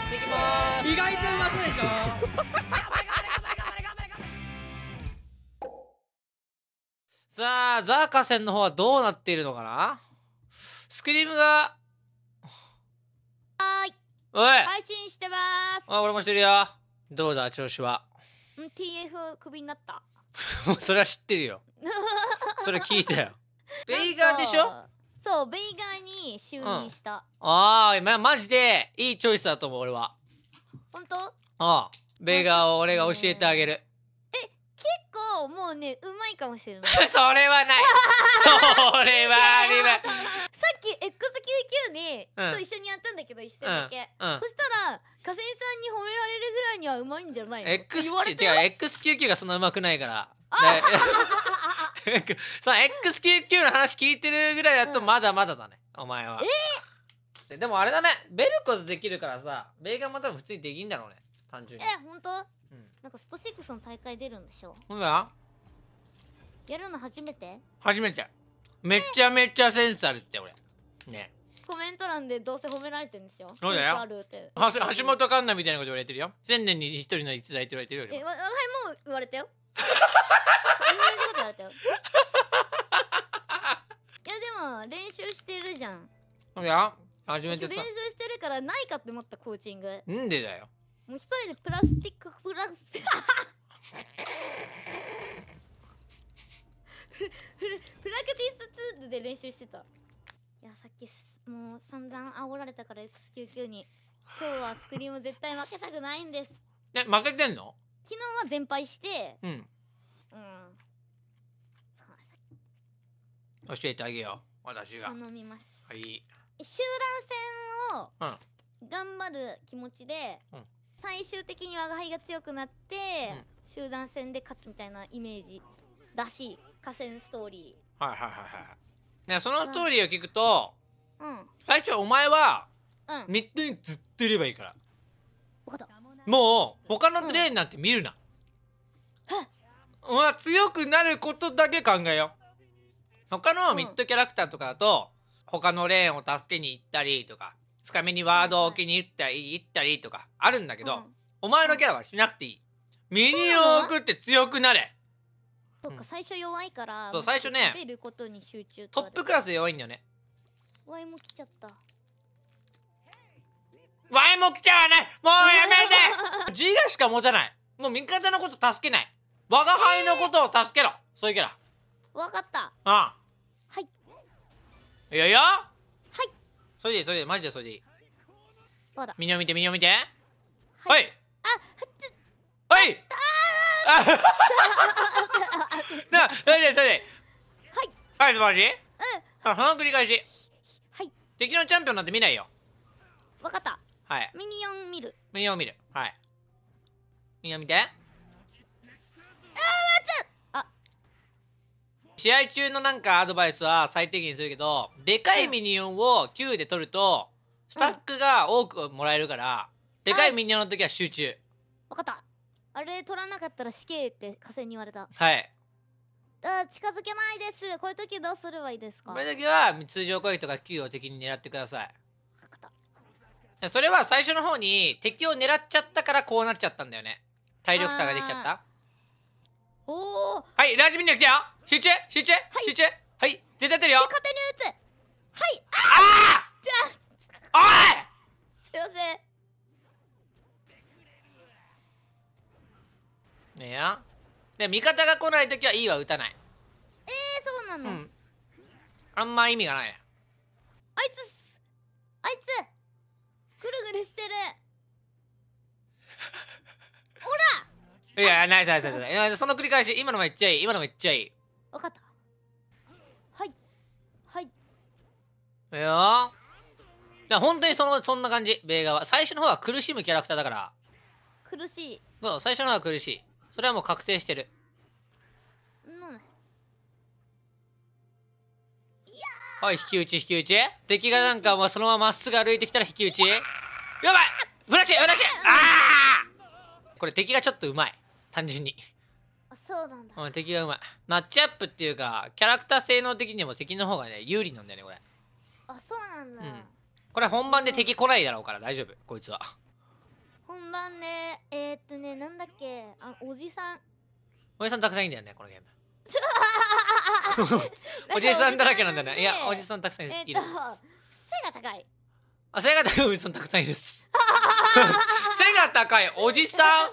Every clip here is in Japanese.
やっていきます意外とうまそうでしょさあザーカ戦の方はどうなっているのかなスクリームがはいおい配信してますあ俺もしてるよどうだ調子はん TF クビになった それは知ってるよそれ聞いたよ ベイガーでしょそうベイガーに就任した、うん、ああ、ま、マジでいいチョイスだと思う俺は本当ああベイガーを俺が教えてあげる、え結構もうねうまいかもしれない それはない それはありまさっき XQQ に、うん、と一緒にやったんだけど一戦だけ、うんうん、そしたら加瀬さんに褒められるぐらいにはうまいんじゃないの X って違う XQQ がそんなうまくないからあ その XQQ の話聞いてるぐらいだとまだまだだね、うん、お前は。えでもあれだね、ベルコズできるからさ、ベーガンも多分普通にできんだろうね、単純に。え、ほんと、うん、なんかスト6の大会出るんでしょほんだやるの初めて初めて。めちゃめちゃセンスあるって俺。ね。コメント欄でどうせ褒められてるんでしょそうだよ。橋本環奈みたいなこと言われてるよ。千年に一人の逸材って言われてるよ。え、わ、わ、もう言われたよ。同じこと言われたよいやでも練習してるじゃんいや初めて練習してるからないかって思ったコーチングなんでだよもう一人でプラスティックフラスフラクティス2で練習してたいやさっきもう散々煽られたから X99 に今日はスクリーム絶対負けたくないんですえ負けてんの昨日は全敗してうんうん教えてあげよう私が頼みますはい集団戦を頑張る気持ちで、うん、最終的に我が輩が強くなって、うん、集団戦で勝つみたいなイメージだし河川ストーリーはいはいはいはいねそのストーリーを聞くと、うん、最初お前は、うん、3つにずっといればいいから分かったもう他の例なんて見るな、うん、ま強くなることだけ考えよ他のミッドキャラクターとかだと、他のレーンを助けに行ったりとか深めにワードを置きに行ったり行ったりとかあるんだけど、うん、お前のキャラはしなくていいミニを置って強くなれそっか、最初弱いからそう最初ねトップクラスで弱いんだよねワイも来ちゃった前も来ちゃわないもうやめて自我しか持たないもう味方のこと助けない我が輩のことを助けろそういうキャラわかったああはいいやいやはいそれでそれでマジでそれでいいまだ右を見て右を見てはい、あはい なそれでそれではいはい素晴らしいうんその繰り返しはい敵のチャンピオンなんて見ないよ分かったはい。ミニオン見る。ミニオン見る。はい。ミニオン見て。あ、あ、待つあ試合中のなんかアドバイスは最低限するけど、でかいミニオンを Q で取ると、スタックが多くもらえるから、うん、でかいミニオンの時は集中。わかった。あれ取らなかったら死刑って火星に言われた。はい。あ近づけないです。こういう時どうすればいいですかこういう時は通常攻撃とか Q を敵に狙ってください。それは最初の方に敵を狙っちゃったからこうなっちゃったんだよね体力差ができちゃったおおはいラジミンに来たよ集中集中、はい、集中はい絶対当てるよ勝手に打つはいああじゃおいすいませんねやで味方が来ない時はいいは打たないえー、そうなの、うん、あんま意味がないあいつれしてる ほらいやナイスナイスナイスその繰り返し今のもいっちゃいい今のもいっちゃいい分かったはいはいいやだ本当にそのそんな感じベ映画は最初の方は苦しむキャラクターだから苦しいそう最初の方は苦しいそれはもう確定してるはい、引き打ち、引き打ち。敵がなんか、もうそのまままっすぐ歩いてきたら引き打ち。やばいフラッシュフラッシュああこれ敵がちょっとうまい単純にそうなんだ、うん、敵がうまいマッチアップっていうかキャラクター性能的にも敵の方がね有利なんだよねこれあそうなんだ、うん、これ本番で敵来ないだろうから大丈夫こいつは本番ねえー、っとねなんだっけあおじさんおじさんたくさんいるんだよねこのゲーム おじさんだらけなんだねいやおじさんたくさんいる、えー、背が高いあ、背が高いおじさんたくさんいるっす。背が高いおじさん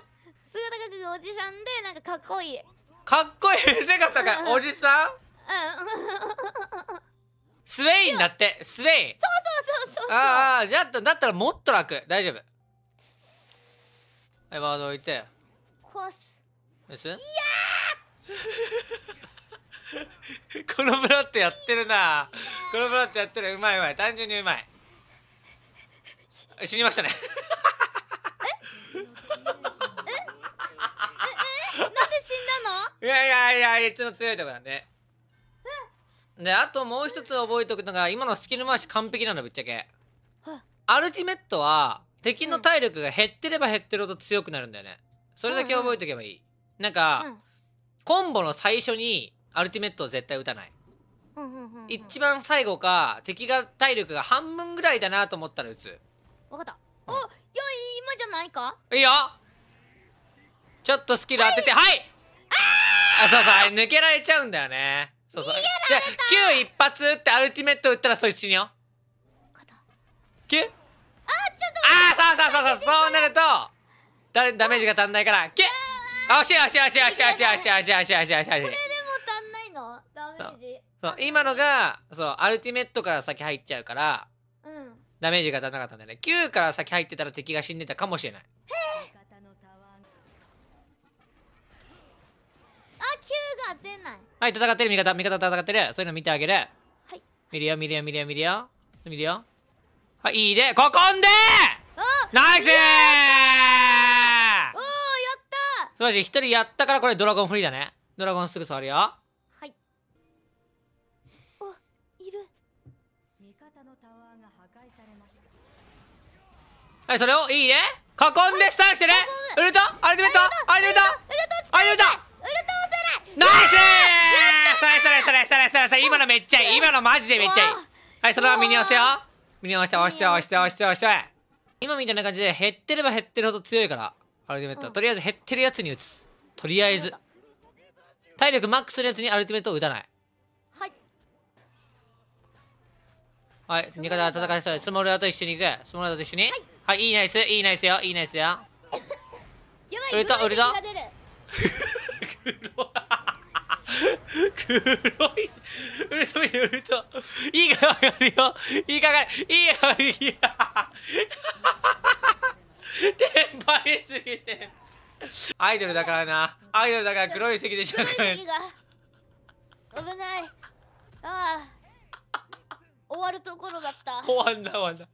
背が高いおじさんで、なんかかっこいい。かっこいい背が高いおじさんうん。スウェインだって、スウェイ。そうそうそうそうああ、じゃあ、だったらもっと楽。大丈夫。はい、ワード置いて。壊す。ですいや このブラッドやってるなこのブラッドやってるうまいうまい単純にうまい死にましたねえええなんで死んだのいやいやいやいつの強いとこなんでであともう一つ覚えておくのが今のスキル回し完璧なのぶっちゃけアルティメットは敵の体力が減ってれば減ってるほど強くなるんだよねそれだけ覚えとけばいい、なんか、うん、コンボの最初にアルティメットを絶対打たない、一番最後か敵が体力が半分ぐらいだなと思ったら打つわかったお、よい今じゃないかいいよちょっとスキル当ててはい、はい、あそうそう抜けられちゃうんだよねそうそうじゃ九一発打ってアルティメット打ったらそいつ死ぬよ 9? あちょっとあそうそうそうそうそうなるとだダメージが足んないから9あしいしい惜しい惜しい惜しい惜しい惜しい惜しい惜しい惜しいこれでも足んないのダメージそう今のがそうアルティメットから先入っちゃうからダメージが足らなかったんだね9から先入ってたら敵が死んでたかもしれないあ9が出ないはい戦ってる味方味方戦ってるそういうの見てあげるはい見るよ見るよ見るよ見るよ見るよはいいいでここんでナイスーおーやった素晴らしい1人やったからこれドラゴンフリーだねドラゴンすぐ触るよはい、それをいいね囲んでスタンしてねウルトアルティメットアルティメットアルティメットナイスそれそれそれそれそれそれ今のめっちゃいい今のマジでめっちゃいいはい、それはま身に押せよ身に押して押して押して押して押して今みたいな感じで減ってれば減ってるほど強いからアルティメットとりあえず減ってるやつに打つとりあえず体力マックスのやつにアルティメットを打たないはい味方は戦いそうスモールアと一緒に行くスモールアと一緒に、はいはい、いいナイス、いいナイスよ、いいナイスよ。い、売れた、売れた。黒黒いウルト見てウルトいいかがるよいいかがるいいかがるいやハハハすぎてアイドルだからなアイドルだから黒い席でしょ危ないああ終わるところだった終わんない終わんない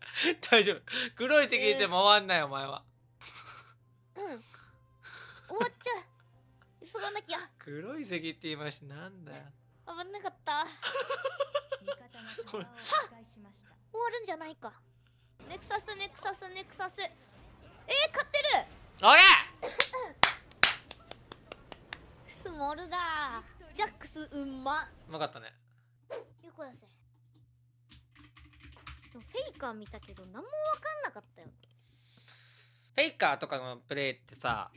大丈夫黒い敵いても終わんない、お前はうん終わっちゃう急がなきゃ黒い席って言いましたなんだ危なかった終わるんじゃないかネクサスネクサスネクサスえー、勝ってるおや スモールだジャックスうんまうまかったねよくだせでもフェイカー見たけど何も分かんなかったよフェイカーとかのプレイってさ、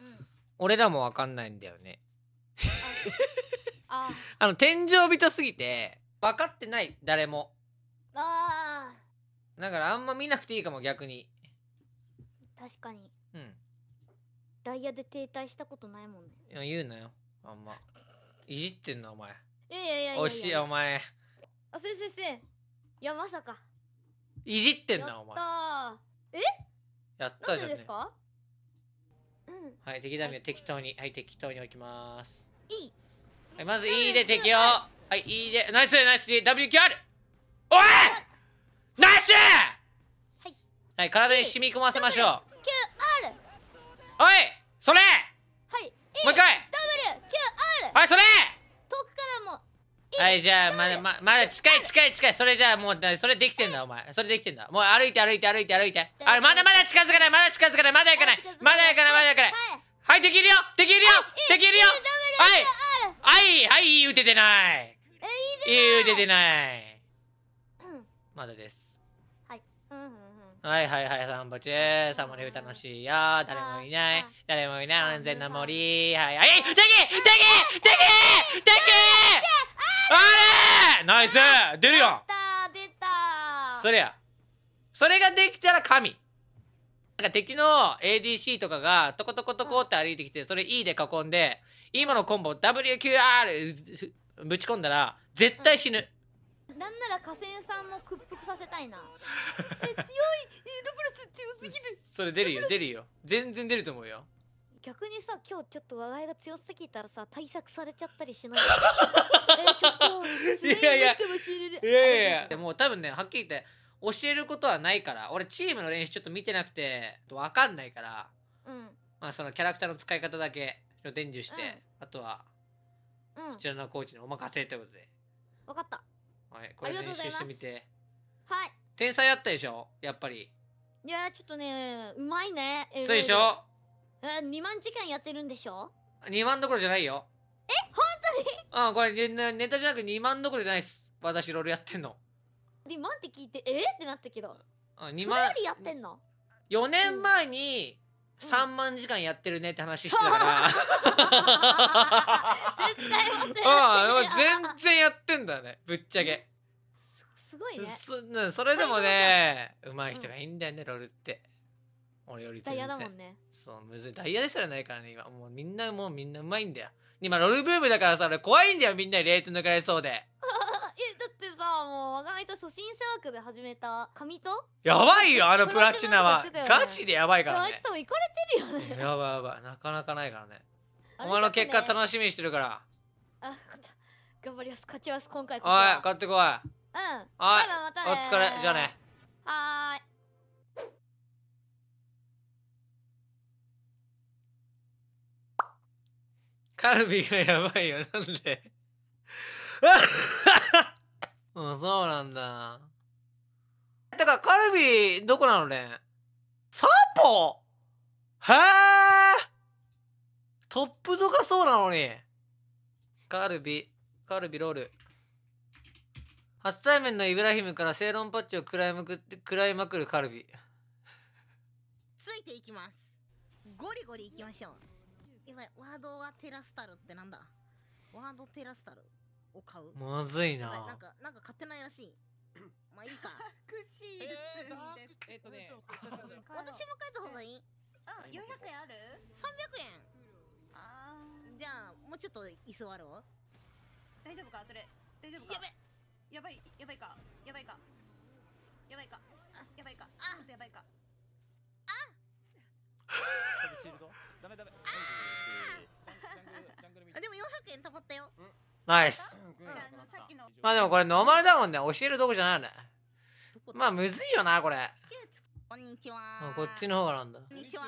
うん、俺らも分かんないんだよねあ あの天井人すぎて分かってない誰もああだからあんま見なくていいかも逆に確かにうんダイヤで停滞したことないもんねいや言うなよあんまいじってんのお前いやいやいやいやいやおしお前あ先生先生いやまさかいじってんなお前えやったじゃん、ね、ですかはい敵ダメー適当にはい適当に置きますいいはいまず E で敵をはい E でナイスナイス WQR おいナイスはい、はい、体に染み込ませましょう q r おいそれはいもう一回 WQR はいそれはいじゃあまだままだ近い近い近いそれじゃあもうそれできてんだお前それできてんだもう歩いて歩いて歩いて歩いてあれまだまだ近づかないまだ近づかないまだ行かないまだ行かないまだ行かないはいできるよできるよできるよはいはいはい打ててないいい打ててないまだですはいはいはいはい散歩中サムネ楽しいよ誰もいない誰もいない安全な森はいはいできできできできできれナイス出るよ出た出たそれやそれができたら神なんか敵の ADC とかがトコトコトコって歩いてきてそれ E で囲んで今のコンボ WQR ぶち込んだら絶対死ぬ、うん、なんなら河川さんも屈服させたいな え強いロブロス強すぎるそれ出るよ出るよ全然出ると思うよ逆にさ今日ちょっと話題が強すぎたらさ対策されちゃったりしないえちょっと いやいやいやいやでも多分ねはっきり言って教えることはないから俺チームの練習ちょっと見てなくて分かんないから、うん、まあそのキャラクターの使い方だけ伝授して、うん、あとは、うん、そちらのコーチにお任せということで分かったはいこれ練習してみてはい天才やったでしょやっぱりいやちょっとねうまいねそうでしょえー、万時間やってるんでしょ二万どころじゃないよ。え本当にうん、これネネタじゃなく二万どころじゃないっす。私ロールやってんの。二万って聞いて、えー、ってなったけど。うん、万。それよりやってんの ?4 年前に、3万時間やってるねって話してたから、うん、絶対忘れてあ 全然やってんだねぶっちゃけすごいねそれでもねうまい人がいいんだよね、うん、ロールって俺よりダイヤだもんねそうむずいダイヤですらないからね今もうみんなもうみんなうまいんだよ今ロールブームだからさ俺怖いんだよみんなにレート抜かれそうで えだってさもうが間初心者枠で始めた紙とやばいよあのプラチナは、ね、ガチでやばいからねあいつも行かれてるよねやばいやばいなかなかないからねお前の結果楽しみにしてるからあ頑張ります勝ちます今回こそおい買ってこいうんおいまた、ね、お疲れじゃあねはーいカルビがやばいよなんで うんそうなんだてかカルビどこなのねサポへえトップとかそうなのにカルビカルビロール初対面のイブラヒムから正論パッチを食らいまくって食らいまくるカルビついていきますゴリゴリいきましょうやばい、ワードはテラスタルってなんだワードテラスタルを買うまずいな。なんか、なんか買ってないらしい。まあいいか。クシールツえっとね、私も買った方がいいあ、400円ある ?300 円。ああ。じゃあ、もうちょっと居座ろう。大丈夫かそれ。大丈夫かやばい。やばい、やばいか。やばいか。やばいか。やばいか。ちょっとやばいか。あダメダメ。あでも400円たまったよ。ナイス。まあでもこれノーマルだもんね。教えるとこじゃないよね。まあむずいよな、これ。こんにちは。こっちの方がなんだ。こんにちは。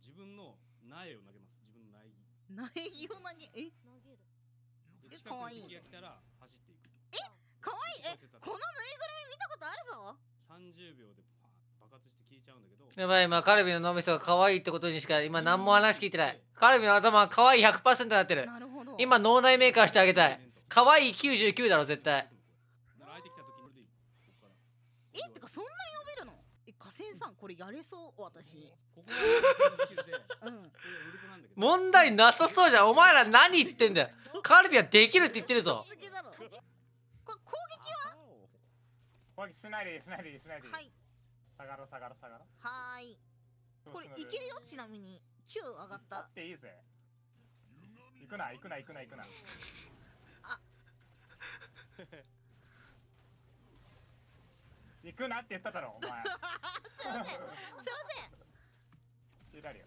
自分の苗を投げます。自分の苗。苗を投げ、え可愛いい。え、かわいい。え、このぬいぐるみ見たことあるぞ。三十秒でやばい、今、カルビの脳みそが可愛いってことにしか、今、何も話聞いてない。カルビの頭可愛い100%になってる。今、脳内メーカーしてあげたい。可愛い99だろ、絶対。えてか、そんな読めるのえ、河川さん、これやれそう、私。問題なさそうじゃん。お前ら何言ってんだよ。カルビはできるって言ってるぞ。これ攻撃はしないでしないでしないで。はい下がろ下がろ下がろはーいこれいけるよちなみに9上がったっていいぜ行くな行くな行くな行くなあ 行くなって言っただろお前 すいませんすいません左よ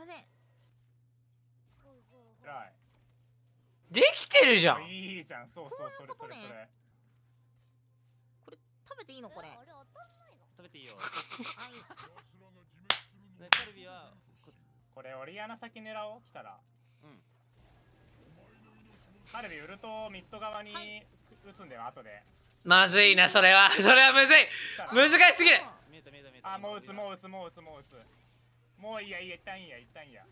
危ねえ偉いできてるじゃんいいじゃんそうそうそれそれそれこれ食べていいのこれべていいよね、カルビはこれオリアナ先狙おう来たらうんカルビウルトミッド側に打つんだよ後でまずいなそれは それはむずい難しすぎるあもう打つもう打つもう打つもう打つもういいやいいやいったんいいやいったんいいや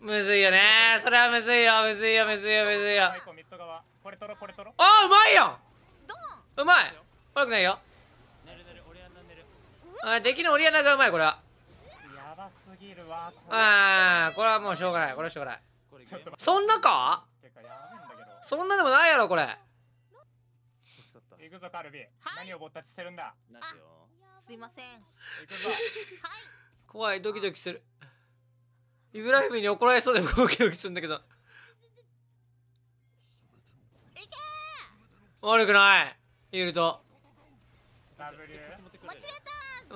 むずいよねそれはむずいよむずいよむずいよむずいよこれ取ろこれ取ろあうまいやんうまい悪くないよあ敵のオリアナがうまいこれはやばすぎるわああこれはもうしょうがないこれはしょうがないそんなかそんなでもないやろこれ行くぞカルビ、はい、何をぼったちしてるんだすいません行くぞ怖いドキドキするイブラヒムに怒られそうでドキドキするんだけど悪くないいると W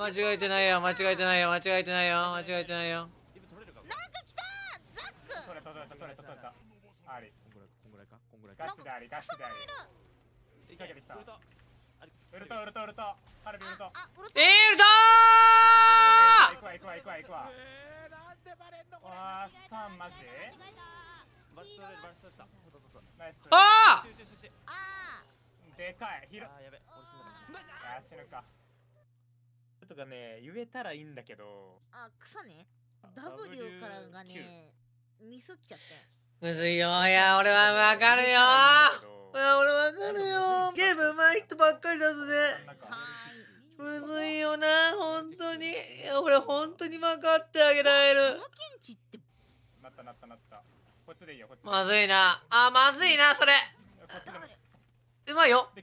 間違えてないよ間違えてないよ間違えてないよ間違えてないよなんか来たザック取れた取れた取れた取れたありこんぐらいこんぐらいかこんぐらいかガスでありガスであり引っ掛けてきたウルトウルトウルトカルビウルトえウルトー行くわ行くわ行くわ行くわえーなんでバレんのこれわースタンマジバス取れバス取れたナイスあーあーでかいヒロあーやべ俺死んだかいや死ぬかとかね、言えたらいいんだけど。あ、草ね。W からがね、ミスっちゃって。むずいよ。いや、俺はわかるよ。いや、俺わかるよ。ゲーム上手い人ばっかりだすね。むずいよな、本当に。いや、俺本当に分かってあげられる。なったなったなった。こっちでいいよ、まずいな。あ、まずいな、それ。うまいよ。で、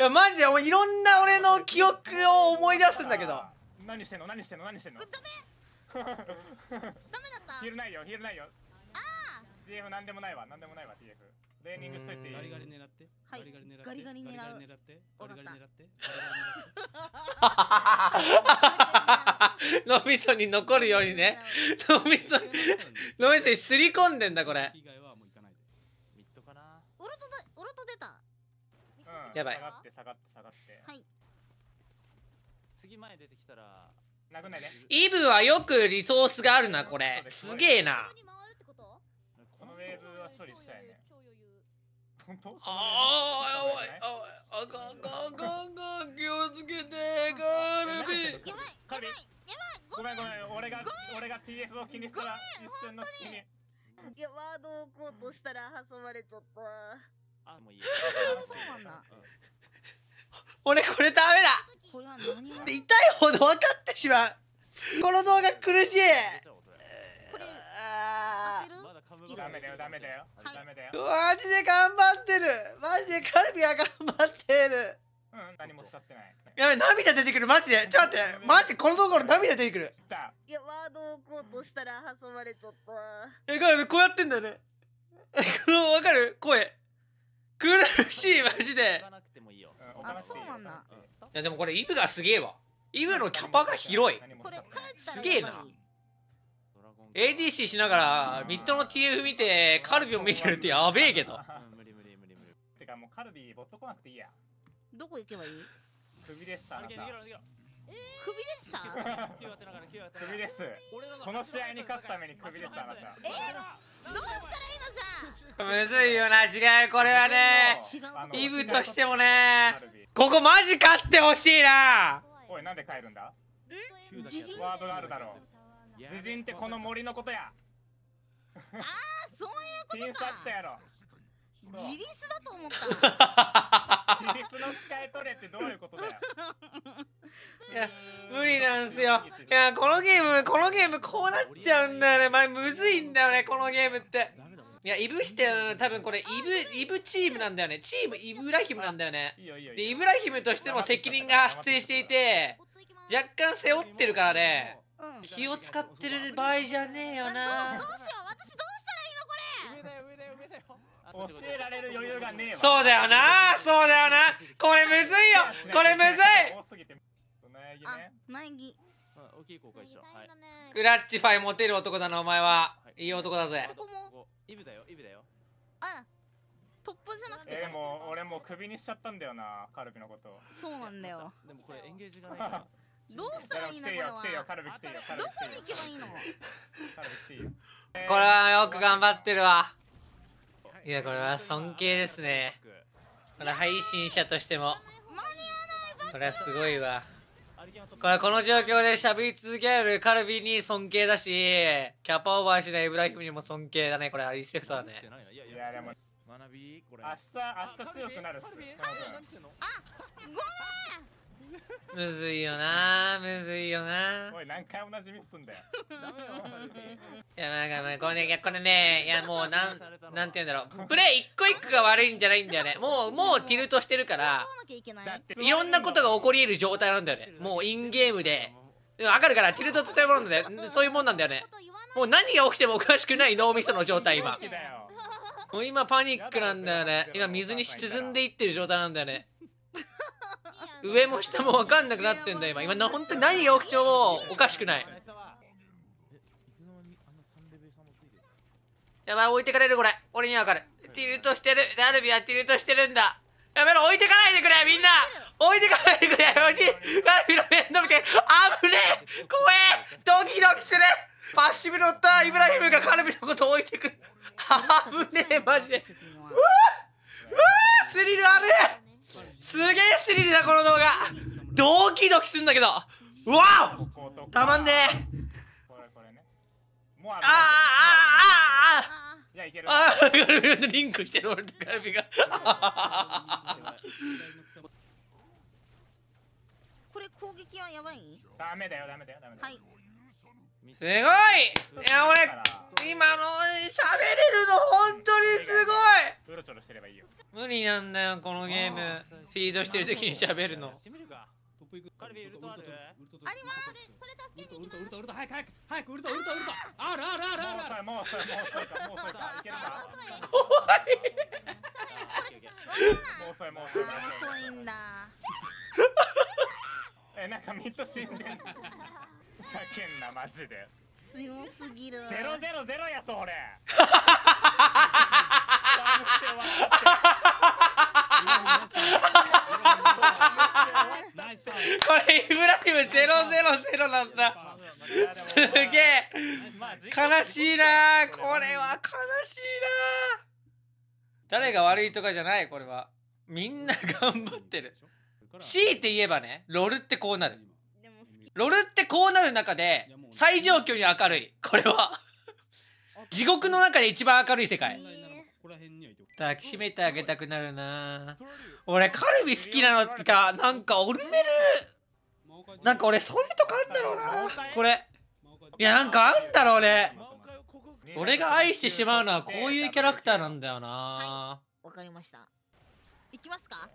いやマジでおいろんな俺の記憶を思い出すんだけど何してんの何してんの何してんのグッドメダメだったヒーないよヒーないよああ d f 何でもないわ何でもないわ d f レーニングしといてガリガリ狙ってはいガリガリ狙ってガリガリ狙ってガリガリ狙って 脳みそに残るようにね脳みそに脳みそにすり込んでんだこれ以外はやばい下がって下がって下がってはい次前出てきたら殴んないイブはよくリソースがあるなこれすげえなこのウェーブは処理したいね本当ああおいいあかんかんかんかん気をつけてカルビやばいやばいやばいごめんごめん俺が俺が TF を気にしたら一瞬の隙にいやワードを置こうとしたら挟まれちゃったあもういいそうなんだ、俺これダメだこれは何痛いほど分かってしまうこの動画苦しいダメだよダメだよ、はい、ダメだよマジで頑張ってるマジでカルビは頑張ってるうん何も使ってないやべ涙出てくるマジでちょっと待ってマジこのところ涙出てくるいやワードをこうとしたら挟まれとったえカルビこうやってんだよねこのかる声苦しいマジであそうなんだいやでもこれイブがすげえわイブのキャパが広いすげえな ADC しながらミッドの TF 見てカルビを見てるってやべえけど無理無理無理無理てかもうカルビボット来なくていいやどこ行けばいい首ですさ首ですさ 首ですこの試合に勝つために首ですあなたえーどうしたらいいのさむずいよな違うこれはねイブとしてもねここマジ勝ってほしいなおいなんで帰るんだんワードあるだろう自陣ってこの森のことやああそういうことかピン刺したやろ自立だと思った自立の使い取れってどういうことだよ いや無理なんすよいやこのゲームこのゲームこうなっちゃうんだよね、まあ、むずいんだよねこのゲームっていやイブして多分これイブイブチームなんだよねチームイブラヒムなんだよねでイブラヒムとしての責任が発生していて若干背負ってるからね気を使ってる場合じゃねえよなどうしよう教えられる余裕がねえそうだよなそうだよなこれむずいよこれむずい苗木大きい子が一緒クラッチファイモテる男だなお前は、はい、いい男だぜここもイブだよイブだよあトップじゃなくてでも俺もうクビにしちゃったんだよなカルビのことそうなんだよでもこれエンゲージがない どうしたらいいのこれはどこに行けばいいのこれはよく頑張ってるわいやこれは尊敬ですねこれ配信者としてもこれはすごいわこれこの状況で喋り続けられるカルビに尊敬だしキャパオーバーしないブラヒムにも尊敬だねこれリスペクトだねいやでも学びこれ明日明日強くなるあごめんむずいよなむずいよなおい何回同じミスすんだよいやなんか、これねいやこれねいやもうなんなんて言うんだろうプレイ一個一個が悪いんじゃないんだよねもうもうティルトしてるからいろんなことが起こり得る状態なんだよねもうインゲームでわかるからティルトってそういうもなんだよそういうもんなんだよねもう何が起きてもおかしくない脳みその状態今もう今パニックなんだよね今水に沈んでいってる状態なんだよね上も下も分かんなくなってんだ今今本当に何が起きてもおかしくないやばい置いてかれるこれ俺には分かるティルトしてるダルビはティルトしてるんだやめろ置いてかないでくれみんな置いてかないでくれ置いてダルビの面倒見て危ねえ怖えドキドキするパッシブ乗ターイブラヒムがカルビのこと置いてくる危ねえマジでうわうわスリルあるすげえスリルだこの動画ドキドキすんだけどうわおたまんねあああああああああリンクしてる俺とカルビがこれ攻撃はやばいダメだよダメだよダメだよ、はいすごいいや俺今の喋れるの本当にすごい無理なんだよこのゲームフィードしてる時に喋るのあるりますそれ助けウルトウルト早く早くウルトウルトウルトああああもうもうもうもう怖いもうそれもうそれいんだえなんかミッド死んでざけんなマジで強すぎるゼロゼロゼロやぞ俺これイブラヒムゼロゼロゼロなんだすげえ悲しいなこれは悲しいな誰が悪いとかじゃないこれはみんな頑張ってる強いて言えばねロールってこうなるロルってこうなる中で最上級に明るいこれは地獄の中で一番明るい世界抱きしめてあげたくなるな俺カルビ好きなのってかなんかオルメルなんか俺そういうとこあるんだろうなこれいやなんかあんだろうね俺が愛してしまうのはこういうキャラクターなんだよなわ、かりました行きますか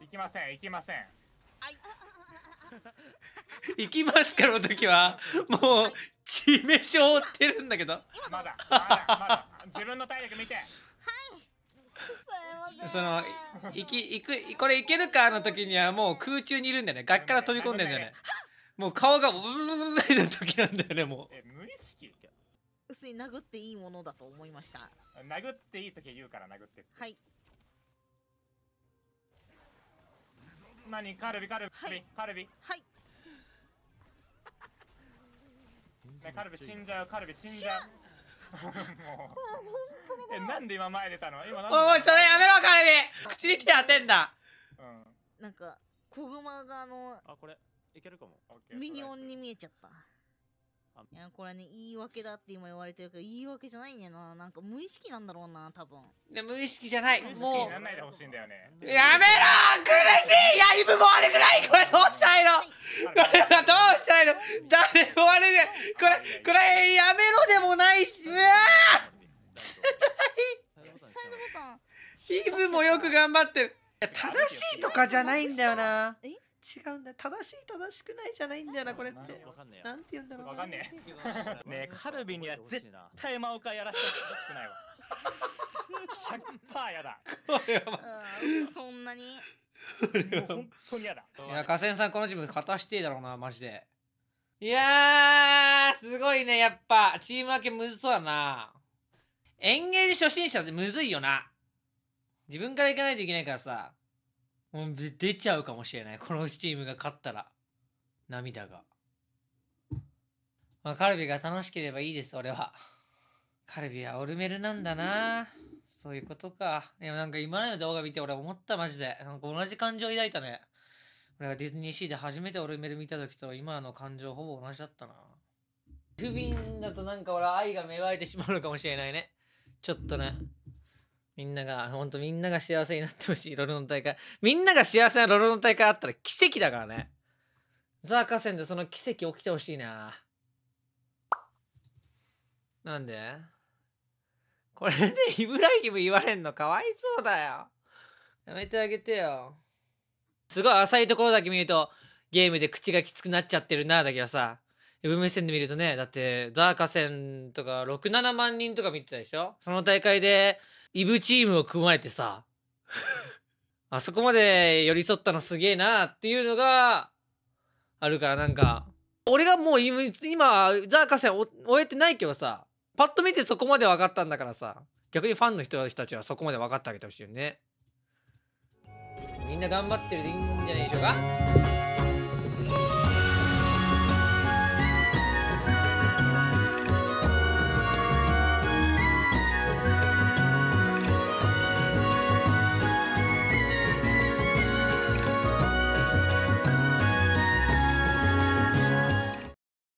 行きません行きません 行きますからの時はもう致命傷を負ってるんだけどまだまだまだ自分の体力見てはいその行き行くこれ行けるかの時にはもう空中にいるんだよね崖から飛び込んでんだよねもう顔がうーんってな時なんだよねもうえ無意識普通に殴っていいものだと思いました殴っていい時は言うから殴ってはい何カルビカルビ、カルビはいねカルビ死んじゃうカルビ死んじゃうもうえなんで今前出たの今おいそれやめろカルビ口に手当てんだうんなんか子グマがあのあこれいけるかもミニオンに見えちゃったいや、これね、言い訳だって今言われてるけど、言い訳じゃないんやな。なんか無意識なんだろうな、多分。いや、無意識じゃない。もう。ね。やめろ苦しいやイブも悪くないこれどうしたいのこれどうしたいの誰も悪くないこれ、これ、やめろでもないし、うわつらいヒブもよく頑張ってる。いや、正しいとかじゃないんだよな。え違うんだ正しい正しくないじゃないんだよなこれってわかんねえなんて言うんだろうわかんねえねえ カルビには絶対マオカやらせてほしくないわ100% やだそんなに本当にやだいや河川さんこのチーム勝たしてえだろうなマジでいやすごいねやっぱチーム分けむずそうだなエンゲージ初心者ってむずいよな自分からいかないといけないからさで出ちゃうかもしれないこのチームが勝ったら涙が、まあ、カルビが楽しければいいです俺はカルビはオルメルなんだなそういうことかでもなんか今の動画見て俺思ったマジでなんか同じ感情抱いたね俺がディズニーシーで初めてオルメル見た時と今の感情ほぼ同じだったな不憫だとなんか俺愛が芽生えてしまうのかもしれないねちょっとねみんなが、ほんとみんなが幸せになってほしい、ロロの大会。みんなが幸せなロロの大会あったら奇跡だからね。ザーカセンでその奇跡起きてほしいな。なんでこれでイブラヒム言われんのかわいそうだよ。やめてあげてよ。すごい浅いところだけ見ると、ゲームで口がきつくなっちゃってるな、だけどさ。ウェブ目線で見るとね、だって、ザーカ戦とか6、7万人とか見てたでしょその大会で、イブチームを組まれてさ、あそこまで寄り添ったのすげえなっていうのが、あるからなんか、俺がもう今、ザーカ戦終えてないけどさ、パッと見てそこまで分かったんだからさ、逆にファンの人たちはそこまで分かってあげてほしいよね。みんな頑張ってるでいいんじゃないでしょうか